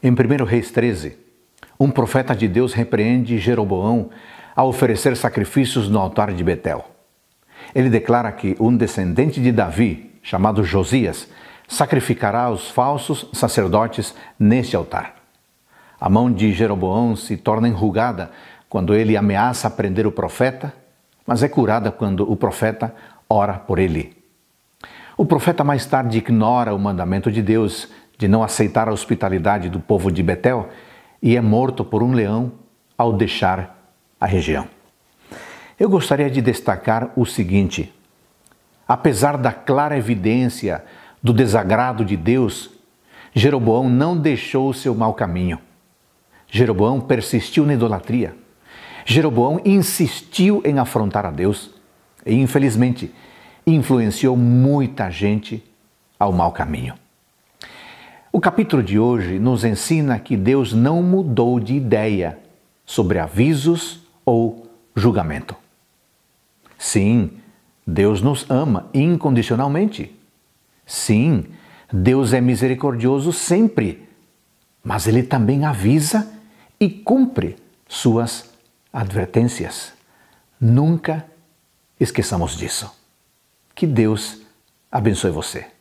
Em 1 Reis 13, um profeta de Deus repreende Jeroboão a oferecer sacrifícios no altar de Betel. Ele declara que um descendente de Davi, chamado Josias, sacrificará os falsos sacerdotes neste altar. A mão de Jeroboão se torna enrugada quando ele ameaça prender o profeta, mas é curada quando o profeta ora por ele. O profeta mais tarde ignora o mandamento de Deus de não aceitar a hospitalidade do povo de Betel e é morto por um leão ao deixar a região. Eu gostaria de destacar o seguinte: apesar da clara evidência do desagrado de Deus, Jeroboão não deixou o seu mau caminho. Jeroboão persistiu na idolatria. Jeroboão insistiu em afrontar a Deus e, infelizmente, influenciou muita gente ao mau caminho. O capítulo de hoje nos ensina que Deus não mudou de ideia sobre avisos ou julgamento. Sim, Deus nos ama incondicionalmente. Sim, Deus é misericordioso sempre, mas Ele também avisa e cumpre suas advertências. Nunca esqueçamos disso. Que Deus abençoe você.